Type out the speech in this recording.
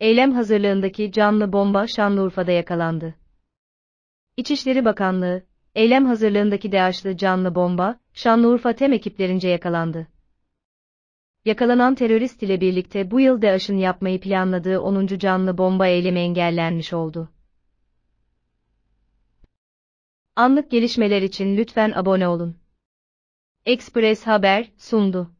Eylem hazırlığındaki canlı bomba Şanlıurfa'da yakalandı. İçişleri Bakanlığı, eylem hazırlığındaki DAEŞ'lı canlı bomba, Şanlıurfa TEM ekiplerince yakalandı. Yakalanan terörist ile birlikte bu yıl DAEŞ'ın yapmayı planladığı 10. canlı bomba eylemi engellenmiş oldu. Anlık gelişmeler için lütfen abone olun. Express Haber sundu.